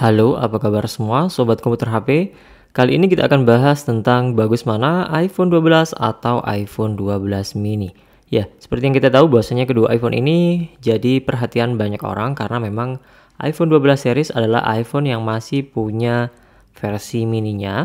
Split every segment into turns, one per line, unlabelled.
Halo, apa kabar semua sobat komputer HP? Kali ini kita akan bahas tentang bagus mana iPhone 12 atau iPhone 12 mini. Ya, seperti yang kita tahu bahwasanya kedua iPhone ini jadi perhatian banyak orang karena memang iPhone 12 series adalah iPhone yang masih punya versi mininya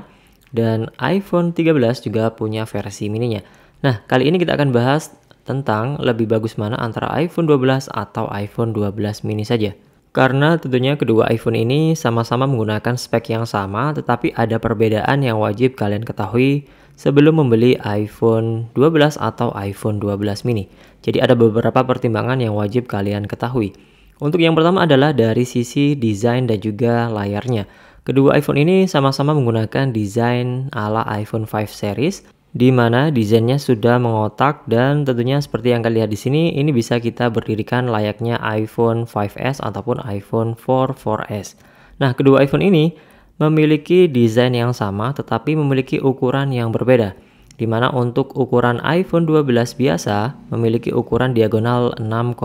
dan iPhone 13 juga punya versi mininya. Nah, kali ini kita akan bahas tentang lebih bagus mana antara iPhone 12 atau iPhone 12 mini saja. Karena tentunya kedua iPhone ini sama-sama menggunakan spek yang sama, tetapi ada perbedaan yang wajib kalian ketahui sebelum membeli iPhone 12 atau iPhone 12 mini. Jadi ada beberapa pertimbangan yang wajib kalian ketahui. Untuk yang pertama adalah dari sisi desain dan juga layarnya. Kedua iPhone ini sama-sama menggunakan desain ala iPhone 5 series di mana desainnya sudah mengotak dan tentunya seperti yang kalian lihat di sini ini bisa kita berdirikan layaknya iPhone 5s ataupun iPhone 4 4s. Nah, kedua iPhone ini memiliki desain yang sama tetapi memiliki ukuran yang berbeda. Di mana untuk ukuran iPhone 12 biasa memiliki ukuran diagonal 6,1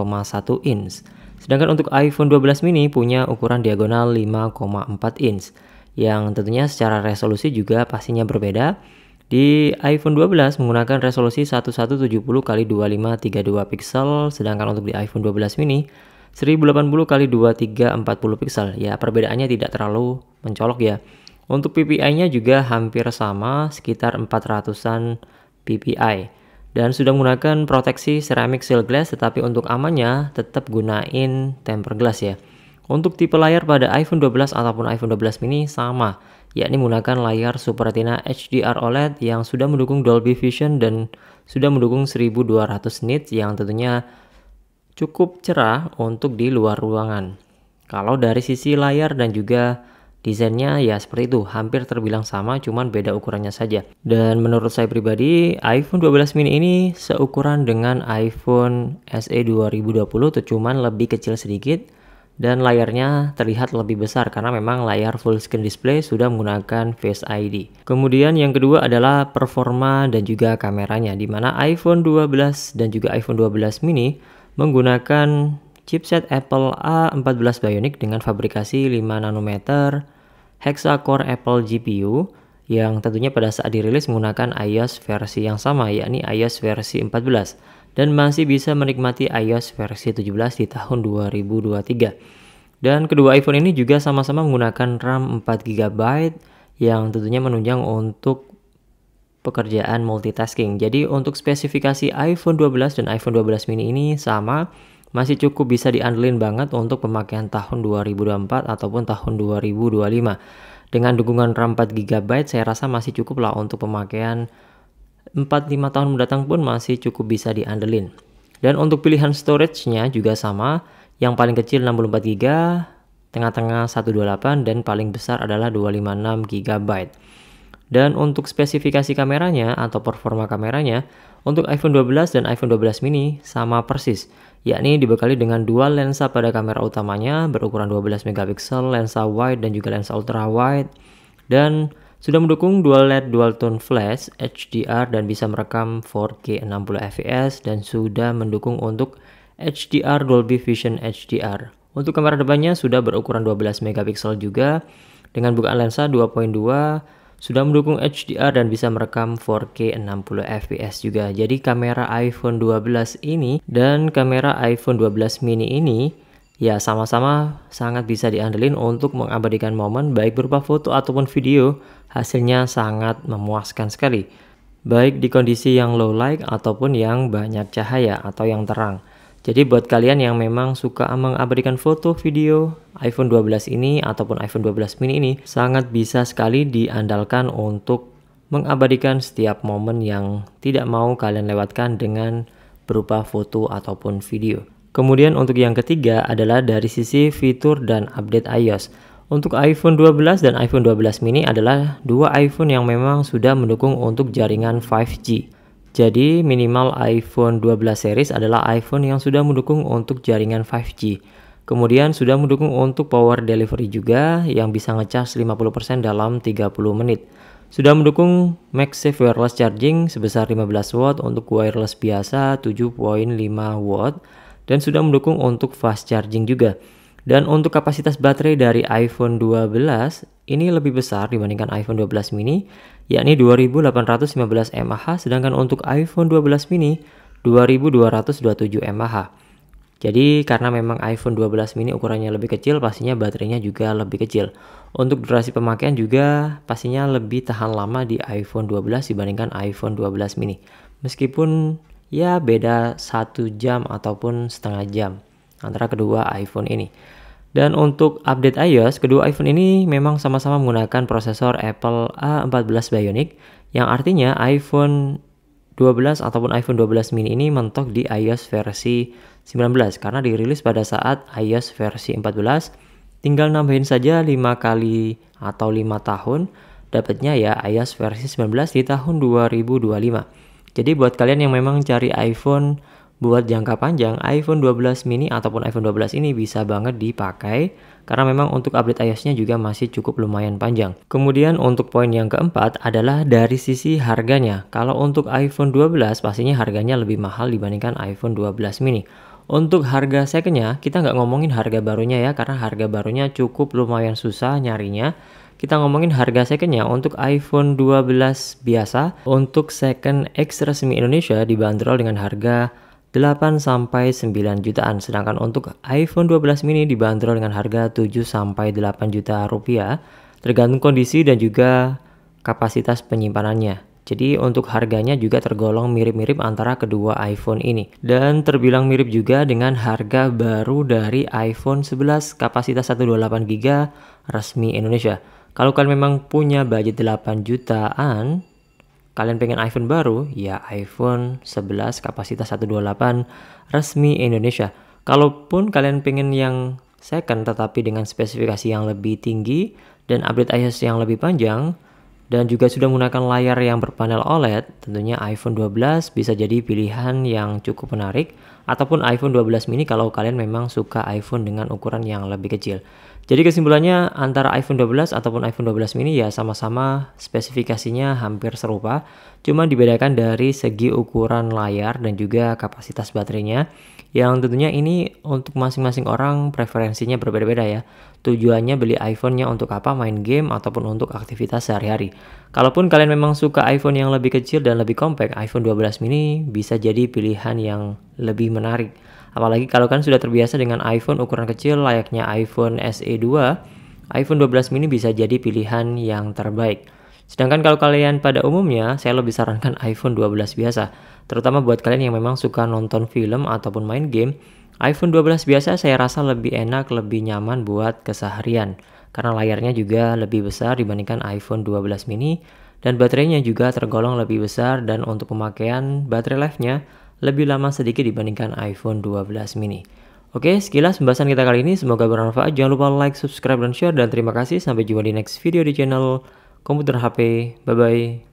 inch. Sedangkan untuk iPhone 12 mini punya ukuran diagonal 5,4 inch yang tentunya secara resolusi juga pastinya berbeda di iPhone 12 menggunakan resolusi 1170 x 2532 pixel, sedangkan untuk di iPhone 12 mini 1080 x 2340 pixel. Ya, perbedaannya tidak terlalu mencolok ya. Untuk PPI-nya juga hampir sama, sekitar 400-an PPI. Dan sudah menggunakan proteksi ceramic seal glass, tetapi untuk amannya tetap gunain tempered glass ya. Untuk tipe layar pada iPhone 12 ataupun iPhone 12 mini sama, yakni menggunakan layar Super Retina HDR OLED yang sudah mendukung Dolby Vision dan sudah mendukung 1200 nits yang tentunya cukup cerah untuk di luar ruangan. Kalau dari sisi layar dan juga Desainnya ya seperti itu, hampir terbilang sama cuman beda ukurannya saja. Dan menurut saya pribadi, iPhone 12 mini ini seukuran dengan iPhone SE 2020 tuh cuman lebih kecil sedikit dan layarnya terlihat lebih besar karena memang layar full screen display sudah menggunakan Face ID. Kemudian yang kedua adalah performa dan juga kameranya di mana iPhone 12 dan juga iPhone 12 mini menggunakan chipset Apple A14 Bionic dengan fabrikasi 5 nanometer hexa-core Apple GPU yang tentunya pada saat dirilis menggunakan iOS versi yang sama yakni iOS versi 14 dan masih bisa menikmati iOS versi 17 di tahun 2023. Dan kedua iPhone ini juga sama-sama menggunakan RAM 4GB yang tentunya menunjang untuk pekerjaan multitasking. Jadi untuk spesifikasi iPhone 12 dan iPhone 12 mini ini sama, masih cukup bisa diandelin banget untuk pemakaian tahun 2024 ataupun tahun 2025. Dengan dukungan RAM 4GB saya rasa masih cukup lah untuk pemakaian 4-5 tahun mendatang pun masih cukup bisa diandelin. Dan untuk pilihan storage-nya juga sama, yang paling kecil 64GB, tengah-tengah 128 dan paling besar adalah 256GB. Dan untuk spesifikasi kameranya atau performa kameranya, untuk iPhone 12 dan iPhone 12 mini sama persis, yakni dibekali dengan dua lensa pada kamera utamanya berukuran 12 megapiksel, lensa wide dan juga lensa ultra wide. Dan sudah mendukung dual LED dual tone flash HDR dan bisa merekam 4K 60 fps dan sudah mendukung untuk HDR Dolby Vision HDR. Untuk kamera depannya sudah berukuran 12 megapiksel juga dengan bukaan lensa 2.2 sudah mendukung HDR dan bisa merekam 4K 60 fps juga. Jadi kamera iPhone 12 ini dan kamera iPhone 12 mini ini ya sama-sama sangat bisa diandelin untuk mengabadikan momen baik berupa foto ataupun video, hasilnya sangat memuaskan sekali. Baik di kondisi yang low light ataupun yang banyak cahaya atau yang terang. Jadi buat kalian yang memang suka mengabadikan foto, video, iPhone 12 ini ataupun iPhone 12 mini ini sangat bisa sekali diandalkan untuk mengabadikan setiap momen yang tidak mau kalian lewatkan dengan berupa foto ataupun video. Kemudian untuk yang ketiga adalah dari sisi fitur dan update iOS. Untuk iPhone 12 dan iPhone 12 mini adalah dua iPhone yang memang sudah mendukung untuk jaringan 5G. Jadi minimal iPhone 12 series adalah iPhone yang sudah mendukung untuk jaringan 5G. Kemudian sudah mendukung untuk power delivery juga yang bisa ngecas 50% dalam 30 menit. Sudah mendukung MagSafe wireless charging sebesar 15 watt untuk wireless biasa 7.5 watt dan sudah mendukung untuk fast charging juga. Dan untuk kapasitas baterai dari iPhone 12 ini lebih besar dibandingkan iPhone 12 mini yakni 2815 mAh sedangkan untuk iPhone 12 mini 2227 mAh. Jadi karena memang iPhone 12 mini ukurannya lebih kecil, pastinya baterainya juga lebih kecil. Untuk durasi pemakaian juga pastinya lebih tahan lama di iPhone 12 dibandingkan iPhone 12 mini. Meskipun ya beda satu jam ataupun setengah jam antara kedua iPhone ini. Dan untuk update iOS, kedua iPhone ini memang sama-sama menggunakan prosesor Apple A14 Bionic yang artinya iPhone 12 ataupun iPhone 12 mini ini mentok di iOS versi 19 karena dirilis pada saat iOS versi 14 tinggal nambahin saja 5 kali atau 5 tahun dapatnya ya iOS versi 19 di tahun 2025. Jadi buat kalian yang memang cari iPhone buat jangka panjang, iPhone 12 mini ataupun iPhone 12 ini bisa banget dipakai karena memang untuk update iOS-nya juga masih cukup lumayan panjang. Kemudian untuk poin yang keempat adalah dari sisi harganya. Kalau untuk iPhone 12 pastinya harganya lebih mahal dibandingkan iPhone 12 mini. Untuk harga secondnya, kita nggak ngomongin harga barunya ya, karena harga barunya cukup lumayan susah nyarinya kita ngomongin harga secondnya untuk iPhone 12 biasa untuk second X resmi Indonesia dibanderol dengan harga 8 sampai 9 jutaan sedangkan untuk iPhone 12 mini dibanderol dengan harga 7 sampai 8 juta rupiah tergantung kondisi dan juga kapasitas penyimpanannya. Jadi untuk harganya juga tergolong mirip-mirip antara kedua iPhone ini dan terbilang mirip juga dengan harga baru dari iPhone 11 kapasitas 128GB resmi Indonesia. Kalau kalian memang punya budget 8 jutaan, kalian pengen iPhone baru, ya iPhone 11 kapasitas 128 resmi Indonesia. Kalaupun kalian pengen yang second tetapi dengan spesifikasi yang lebih tinggi dan update iOS yang lebih panjang, dan juga sudah menggunakan layar yang berpanel OLED, tentunya iPhone 12 bisa jadi pilihan yang cukup menarik ataupun iPhone 12 mini kalau kalian memang suka iPhone dengan ukuran yang lebih kecil. Jadi kesimpulannya antara iPhone 12 ataupun iPhone 12 mini ya sama-sama spesifikasinya hampir serupa, cuma dibedakan dari segi ukuran layar dan juga kapasitas baterainya yang tentunya ini untuk masing-masing orang preferensinya berbeda-beda ya. Tujuannya beli iPhone-nya untuk apa, main game ataupun untuk aktivitas sehari-hari. Kalaupun kalian memang suka iPhone yang lebih kecil dan lebih compact, iPhone 12 mini bisa jadi pilihan yang lebih menarik. Apalagi kalau kan sudah terbiasa dengan iPhone ukuran kecil layaknya iPhone SE 2, iPhone 12 mini bisa jadi pilihan yang terbaik. Sedangkan kalau kalian pada umumnya, saya lebih sarankan iPhone 12 biasa. Terutama buat kalian yang memang suka nonton film ataupun main game, iPhone 12 biasa saya rasa lebih enak, lebih nyaman buat keseharian. Karena layarnya juga lebih besar dibandingkan iPhone 12 mini, dan baterainya juga tergolong lebih besar dan untuk pemakaian baterai life-nya lebih lama sedikit dibandingkan iPhone 12 mini. Oke, sekilas pembahasan kita kali ini semoga bermanfaat. Jangan lupa like, subscribe, dan share, dan terima kasih. Sampai jumpa di next video di channel komputer HP. Bye bye.